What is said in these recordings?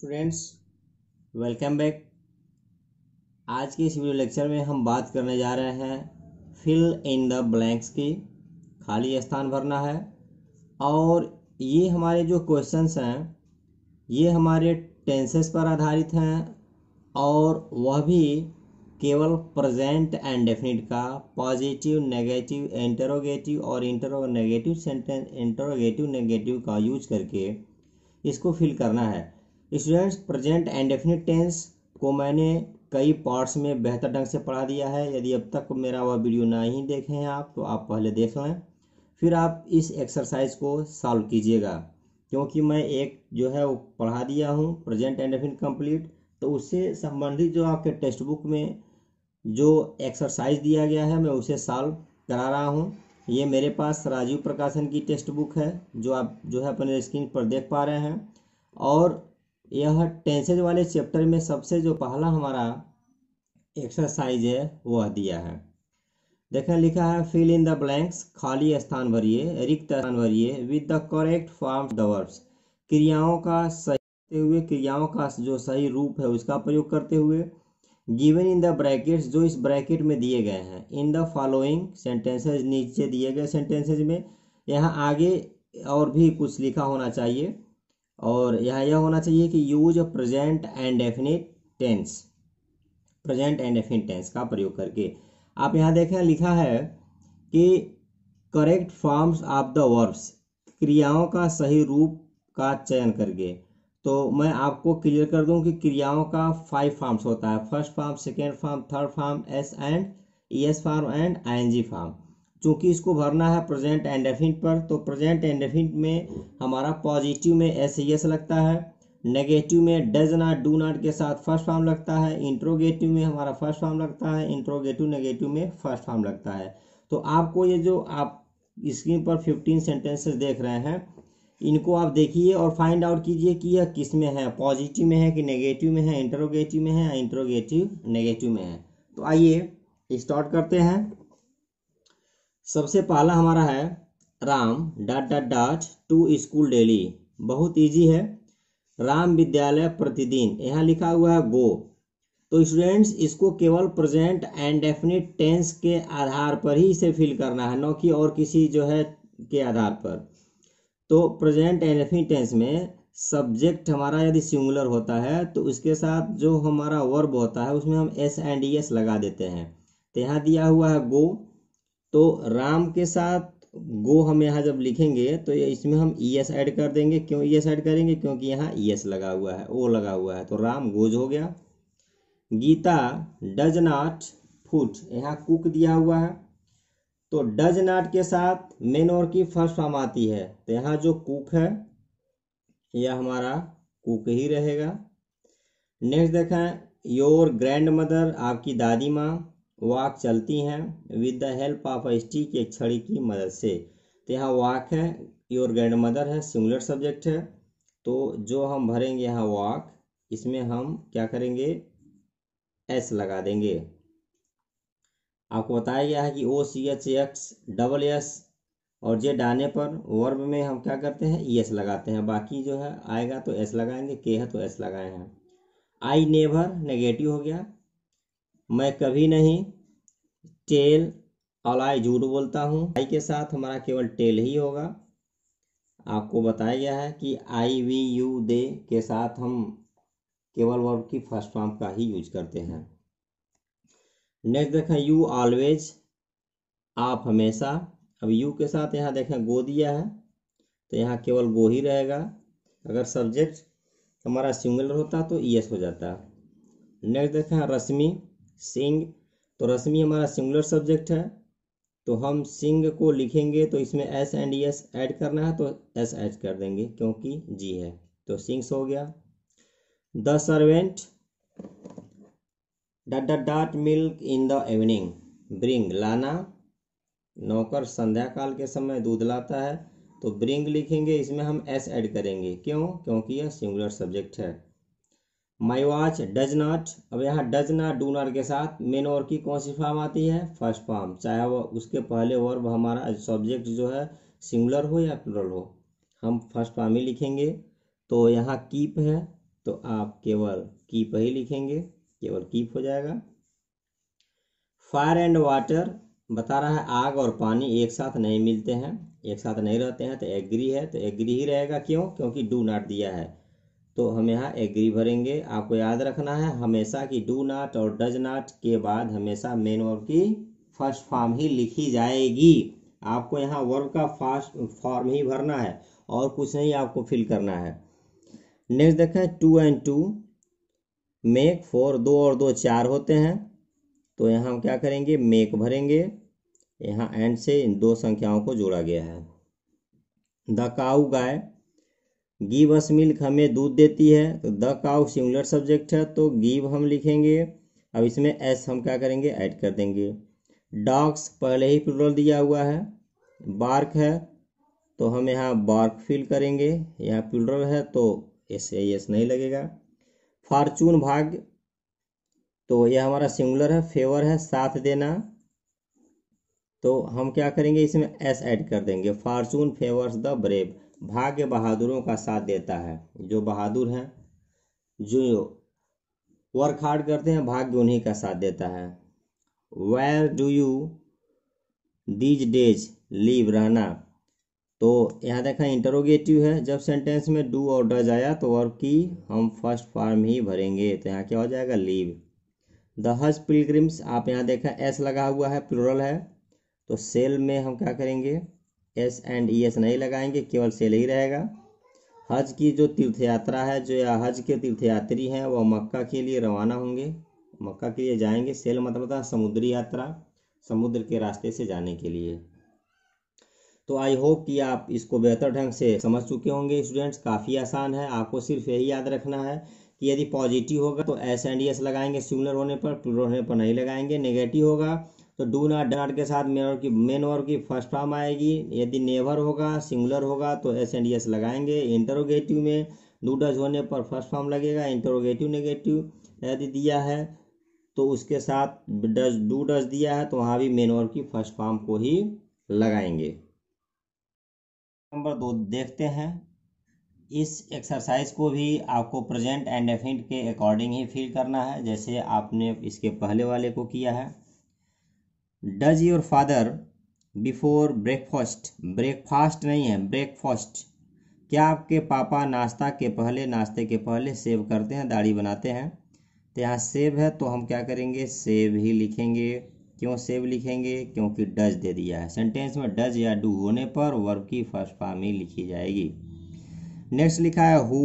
students welcome back आज के इस वीडियो लेक्चर में हम बात करने जा रहे हैं फिल इन द ब्लैंक्स की खाली स्थान भरना है और ये हमारे जो क्वेश्चंस हैं ये हमारे टेंसेस पर आधारित हैं और वह भी केवल प्रेजेंट एंड डेफिनेट का पॉजिटिव नेगेटिव इंटरोगेटिव और intero negative sentence interrogative negative का यूज करके इसको फिल करना है students present and definite tense को मैंने कई पार्ट्स में बेहतर ढंग से पढ़ा दिया है यदि अब तक मेरा वह वीडियो ना ही देखे हैं आप तो आप पहले देख लें फिर आप इस एक्सरसाइज को सॉल्व कीजिएगा क्योंकि मैं एक जो है वो पढ़ा दिया हूँ प्रेजेंट एंड डेफिनेट कंप्लीट तो उससे संबंधित जो आपके टेक्स्ट बुक में जो एक्सरसाइज दिया गया है मैं उसे सॉल्व करा रहा हूँ ये मेरे पास राजीव प्रकाशन की टेक्स्ट बुक है जो आप जो है अपने स्क्रीन पर देख पा रहे हैं और यह टेंसेज वाले चैप्टर में सबसे जो पहला हमारा एक्सरसाइज है वह दिया है देखें लिखा है फिल इन द ब्लैंक्स खाली स्थान भरिए रिक्त स्थान भरिए with the correct form the verbs क्रियाओं का सही हुए क्रियाओं का जो सही रूप है उसका प्रयोग करते हुए गिवन इन द ब्रैकेट्स जो इस ब्रैकेट में दिए गए हैं इन द फॉलोइंग सेंटेंसेज नीचे दिए गए सेंटेंसेज में यहाँ आगे और भी कुछ लिखा होना चाहिए और यहाँ यह होना चाहिए कि use a present and definite tense present and definite tense का प्रयोग करके आप यहाँ देखें लिखा है कि correct forms of the verbs क्रियाओं का सही रूप का चयन करके तो मैं आपको क्लियर कर दूं कि क्रियाओं का फाइव फॉर्म्स होता है first form second form third form S and E S form and I N G form चूँकि इसको भरना है प्रेजेंट एंड डेफिनिट पर तो प्रेजेंट एंड डेफिनिट में हमारा पॉजिटिव में एस एस e लगता है नेगेटिव में डज नॉट डू नॉट के साथ फर्स्ट फॉर्म लगता है इंट्रोगेटिव में हमारा फर्स्ट फॉर्म लगता है इंट्रोगेटिव नेगेटिव में फर्स्ट फॉर्म लगता है तो आपको ये जो आप स्क्रीन पर फिफ्टीन सेंटेंसेस देख रहे हैं इनको आप देखिए और फाइंड आउट कीजिए कि यह किस में है पॉजिटिव में है कि नेगेटिव में है इंट्रोगेटिव में है इंट्रोगेटिव नेगेटिव में है तो आइए स्टार्ट करते हैं सबसे पहला हमारा है Ram dot dot dot to school daily बहुत इजी है राम विद्यालय प्रतिदिन यहाँ लिखा हुआ है गो तो स्टूडेंट्स इसको केवल प्रेजेंट एंड डेफिनेट टेंस के आधार पर ही इसे फिल करना है न कि और किसी जो है के आधार पर तो प्रेजेंट एंड डेफिनेट टेंस में सब्जेक्ट हमारा यदि सिंगुलर होता है तो उसके साथ जो हमारा वर्ब होता है उसमें हम एस एंड एस लगा देते हैं तो यहाँ दिया हुआ है गो तो राम के साथ गो हम यहाँ जब लिखेंगे तो ये इसमें हम ई एस ऐड कर देंगे क्यों ई एस ऐड करेंगे क्योंकि यहाँ ई e एस लगा हुआ है ओ लगा हुआ है तो राम गोज हो गया गीता डज नॉट फूट यहाँ कुक दिया हुआ है तो डज नॉट के साथ मेन और की फर्स्ट फॉर्म आती है तो यहाँ जो कुक है यह हमारा कुक ही रहेगा नेक्स्ट देखें योर ग्रैंड मदर आपकी दादी माँ वाक चलती हैं with the help of a stick एक छड़ी की मदद से तो यहाँ वाक है योर ग्रैंड मदर है सिंगुलर सब्जेक्ट है तो जो हम भरेंगे यहाँ वाक इसमें हम क्या करेंगे एस लगा देंगे आपको बताया गया है कि O C H X double S और जे डाने पर वर्ब में हम क्या करते हैं ई e, एस लगाते हैं बाकी जो है आएगा तो एस लगाएंगे के है तो एस लगाए हैं आई नेवर नेगेटिव हो गया मैं कभी नहीं टेल अलाई झूठ बोलता हूँ आई के साथ हमारा केवल टेल ही होगा आपको बताया गया है कि आई वी यू दे के साथ हम केवल वर्ब की फर्स्ट फॉर्म का ही यूज करते हैं नेक्स्ट देखें यू ऑलवेज आप हमेशा अब यू के साथ यहाँ देखें गो दिया है तो यहाँ केवल गो ही रहेगा अगर सब्जेक्ट हमारा सिंगुलर होता तो यस हो जाता नेक्स्ट देखें रश्मि सिंग तो रश्मि हमारा सिंगुलर सब्जेक्ट है तो हम सिंग को लिखेंगे तो इसमें एस एंड एस ऐड करना है तो एस ऐड कर देंगे क्योंकि जी है तो सिंग्स हो गया the servant dot dot dot milk in the evening bring लाना नौकर संध्या काल के समय दूध लाता है तो ब्रिंग लिखेंगे इसमें हम एस ऐड करेंगे क्यों क्योंकि यह सिंगुलर सब्जेक्ट है माई वॉच डज नॉट अब यहाँ डज नॉट डू नॉट के साथ मेन और की कौन सी फॉर्म आती है फर्स्ट फॉर्म चाहे वो उसके पहले वर्ब हमारा सब्जेक्ट जो है सिंगुलर हो या प्लुरल हो हम फर्स्ट फॉर्म ही लिखेंगे तो यहाँ कीप है तो आप केवल कीप ही लिखेंगे केवल कीप हो जाएगा फायर एंड वाटर बता रहा है आग और पानी एक साथ नहीं मिलते हैं एक साथ नहीं रहते हैं तो एग्री है तो एग्री ही रहेगा क्यों क्योंकि डू नॉट दिया है तो हम यहाँ एग्री भरेंगे आपको याद रखना है हमेशा की डू नाट और डज नाट के बाद हमेशा मेन वर्ब की फर्स्ट फॉर्म ही लिखी जाएगी आपको यहाँ वर्ब का फर्स्ट फॉर्म ही भरना है और कुछ नहीं आपको फिल करना है नेक्स्ट देखें two and two make four दो और दो चार होते हैं तो यहाँ हम क्या करेंगे मेक भरेंगे यहाँ एंड से इन दो संख्याओं को जोड़ा गया है द काउ गाय गिव अस मिल्क हमें दूध देती है तो द काउ सिंगुलर सब्जेक्ट है तो गिव हम लिखेंगे अब इसमें एस हम क्या करेंगे ऐड कर देंगे डॉग्स पहले ही प्लूरल दिया हुआ है बार्क है तो हम यहाँ बार्क फिल करेंगे यहाँ प्लूरल है तो एस एस नहीं लगेगा फार्चून भाग तो यह हमारा सिंगुलर है फेवर है साथ देना तो हम क्या करेंगे इसमें एस ऐड कर देंगे फार्चून फेवर्स द ब्रेव भाग्य बहादुरों का साथ देता है जो बहादुर हैं जो वर्क हार्ड करते हैं भाग्य उन्हीं का साथ देता है where do you these days live रहना तो यहाँ देखा इंटरोगेटिव है जब सेंटेंस में डू और डज आया तो वर्क की हम फर्स्ट फॉर्म ही भरेंगे तो यहाँ क्या हो जाएगा लीव द हज पिलग्रिम्स आप यहाँ देखा एस लगा हुआ है प्लूरल है तो सेल में हम क्या करेंगे एस एंड ई एस नहीं लगाएंगे केवल सेल ही रहेगा हज की जो तीर्थ यात्रा है जो या हज के तीर्थयात्री हैं वह मक्का के लिए रवाना होंगे मक्का के लिए जाएंगे सेल मतलब था समुद्री यात्रा समुद्र के रास्ते से जाने के लिए तो आई होप कि आप इसको बेहतर ढंग से समझ चुके होंगे स्टूडेंट्स काफ़ी आसान है आपको सिर्फ यही याद रखना है कि यदि पॉजिटिव होगा तो एस एंड एस लगाएंगे सिमिलर होने पर प्लूरल होने पर नहीं लगाएंगे नेगेटिव होगा तो डू नॉट डनाट के साथ मेन वर्ब की मेन वर्ब की फर्स्ट फॉर्म आएगी यदि नेवर होगा सिंगुलर होगा तो एस एंड एस लगाएंगे इंटरोगेटिव में डू डज होने पर फर्स्ट फॉर्म लगेगा इंटरोगेटिव नेगेटिव यदि दिया है तो उसके साथ डज डू डज दिया है तो वहाँ भी मेन वर्ब की फर्स्ट फॉर्म को ही लगाएंगे नंबर दो देखते हैं इस एक्सरसाइज को भी आपको प्रेजेंट एंड डेफिनेट के अकॉर्डिंग ही फिल करना है जैसे आपने इसके पहले वाले को किया है does your father before breakfast breakfast नहीं है ब्रेकफास्ट क्या आपके पापा नाश्ता के पहले नाश्ते के पहले सेव करते हैं दाढ़ी बनाते हैं तो यहाँ सेव है तो हम क्या करेंगे सेव ही लिखेंगे क्यों सेव लिखेंगे क्योंकि डज दे दिया है सेंटेंस में डज या डू होने पर वर्ब की फर्स्ट फॉर्म ही लिखी जाएगी नेक्स्ट लिखा है हु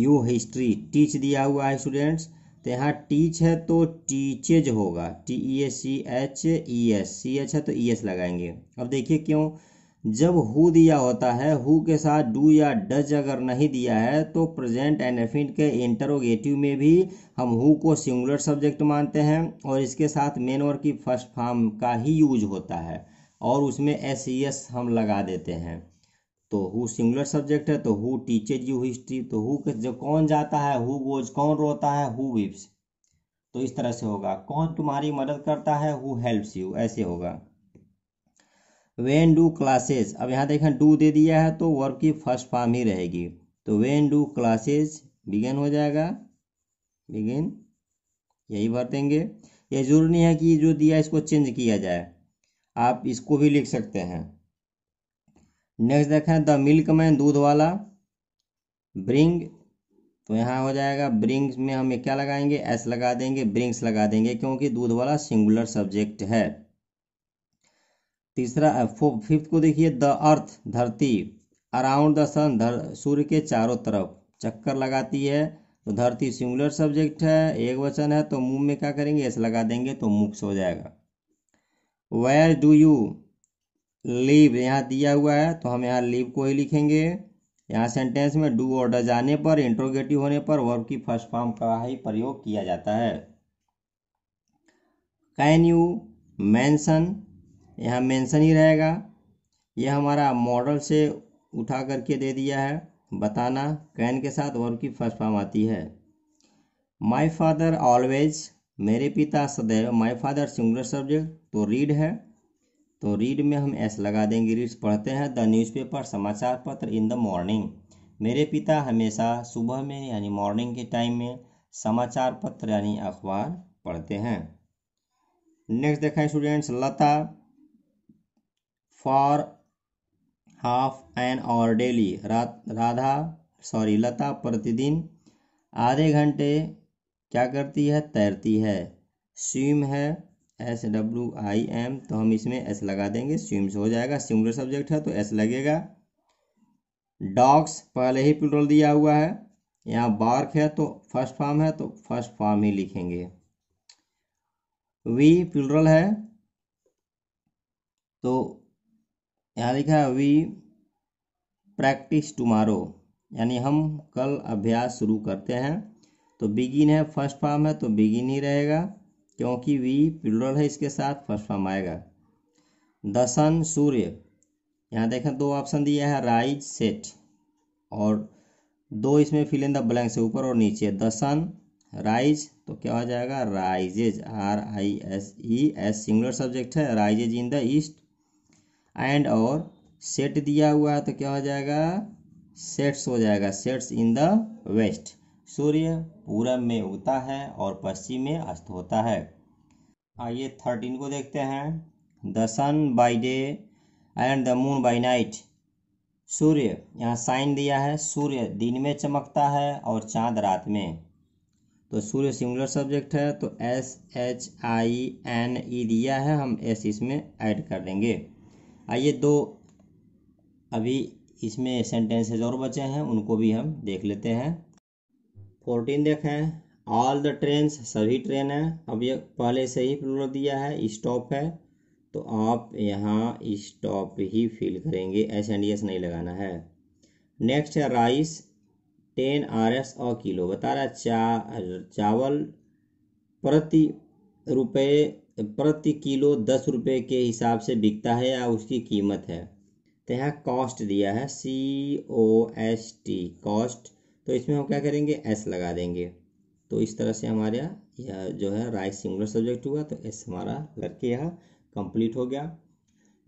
यू हिस्ट्री टीच दिया हुआ है स्टूडेंट्स तो यहाँ टीच है तो टीचेज होगा T E S C H E S C H है तो ई e एस लगाएंगे अब देखिए क्यों जब हु दिया होता है हु के साथ डू या डज अगर नहीं दिया है तो प्रेजेंट एंड एफिन के इंटरोगेटिव में भी हम हु को सिंगुलर सब्जेक्ट मानते हैं और इसके साथ मेन वर्ग की फर्स्ट फॉर्म का ही यूज होता है और उसमें एस ई एस हम लगा देते हैं तो हु सिंगुलर सब्जेक्ट है तो हु टीचेज यू हिस्ट्री तो हु जो कौन जाता है हु गोज कौन रोता है हु विप्स तो इस तरह से होगा कौन तुम्हारी मदद करता है हु हेल्प्स यू ऐसे होगा वेन डू क्लासेज अब यहाँ देखें डू दे दिया है तो वर्ब की फर्स्ट फॉर्म ही रहेगी तो वेन डू क्लासेज बिगेन हो जाएगा बिगेन यही भर देंगे यह जरूरी नहीं है कि जो दिया इसको चेंज किया जाए आप इसको भी लिख सकते हैं नेक्स्ट देखें द मिल्क मैन दूध वाला ब्रिंग तो यहाँ हो जाएगा ब्रिंग्स में हम क्या लगाएंगे एस लगा देंगे ब्रिंग्स लगा देंगे क्योंकि दूध वाला सिंगुलर सब्जेक्ट है तीसरा फिफ्थ uh, को देखिए द अर्थ धरती अराउंड द सन धर सूर्य के चारों तरफ चक्कर लगाती है तो धरती सिंगुलर सब्जेक्ट है एक वचन है तो मुंह में क्या करेंगे एस लगा देंगे तो मुक्स हो जाएगा वेयर डू यू लीव यहाँ दिया हुआ है तो हम यहाँ लीव को ही लिखेंगे यहाँ सेंटेंस में डू ऑर्डर जाने पर इंट्रोगेटिव होने पर वर्ब की फर्स्ट फॉर्म का ही प्रयोग किया जाता है कैन यू मैंसन यहाँ मैंसन ही रहेगा यह हमारा मॉडल से उठा करके दे दिया है बताना कैन के साथ वर्ब की फर्स्ट फॉर्म आती है माई फादर ऑलवेज मेरे पिता सदैव माई फादर सिंगुलर सब्जेक्ट तो रीड है तो रीड में हम एस लगा देंगे रीड्स पढ़ते हैं द न्यूज़पेपर समाचार पत्र इन द मॉर्निंग मेरे पिता हमेशा सुबह में यानी मॉर्निंग के टाइम में समाचार पत्र यानी अखबार पढ़ते हैं नेक्स्ट देखें students Lata for half an hour daily Radha sorry Lata प्रतिदिन आधे घंटे क्या करती है तैरती है स्विम है एस डब्ल्यू आई एम तो हम इसमें एस लगा देंगे स्विम्स हो जाएगा सिमुलर सब्जेक्ट है तो एस लगेगा डॉग्स पहले ही प्लूरल दिया हुआ है यहाँ बार्क है तो फर्स्ट फॉर्म है तो फर्स्ट फॉर्म ही लिखेंगे वी प्लूरल है तो यहाँ लिखा है वी प्रैक्टिस टुमारो यानी हम कल अभ्यास शुरू करते हैं तो बिगिन है फर्स्ट फॉर्म है तो बिगिन ही रहेगा क्योंकि वी प्लूरल है इसके साथ फर्स्ट फॉर्म आएगा द सन सूर्य यहाँ देखें दो ऑप्शन दिया है राइज सेट और दो इसमें फिल इन द ब्लैंक से ऊपर और नीचे द सन राइज तो क्या हो जाएगा rises R I S E S singular subject है rises in the east and और सेट दिया हुआ है तो क्या हो जाएगा सेट्स हो जाएगा सेट्स इन द वेस्ट सूर्य पूरब में उगता है और पश्चिम में अस्त होता है आइए थर्टीन को देखते हैं the sun by day and the moon by night सूर्य यहाँ साइन दिया है सूर्य दिन में चमकता है और चांद रात में तो सूर्य सिंगुलर सब्जेक्ट है तो S H I N E दिया है हम एस इसमें ऐड कर देंगे आइए दो अभी इसमें सेंटेंसेज और बचे हैं उनको भी हम देख लेते हैं फोर्टीन देखें ऑल द ट्रेन सभी ट्रेन है अब ये पहले से ही प्लूरल दिया है स्टॉप है तो आप यहाँ स्टॉप ही फिल करेंगे एस एंड एस नहीं लगाना है नेक्स्ट है राइस टेन आर एस और किलो बता रहा चा चावल प्रति रुपये प्रति किलो दस रुपये के हिसाब से बिकता है या उसकी कीमत है तो यहाँ कॉस्ट दिया है C O S T cost तो इसमें हम क्या करेंगे एस लगा देंगे तो इस तरह से हमारे यह जो है राइट सिंगुलर सब्जेक्ट हुआ तो एस हमारा करके यह कंप्लीट हो गया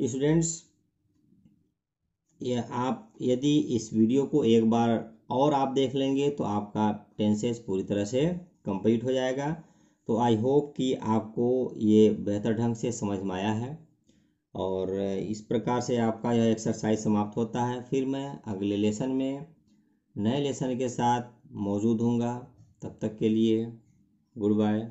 स्टूडेंट्स यह आप यदि इस वीडियो को एक बार और आप देख लेंगे तो आपका टेंसेस पूरी तरह से कंप्लीट हो जाएगा तो आई होप कि आपको ये बेहतर ढंग से समझ में आया है और इस प्रकार से आपका यह एक्सरसाइज समाप्त होता है फिर मैं अगले लेसन में नए लेसन के साथ मौजूद होंगे तब तक के लिए गुड बाय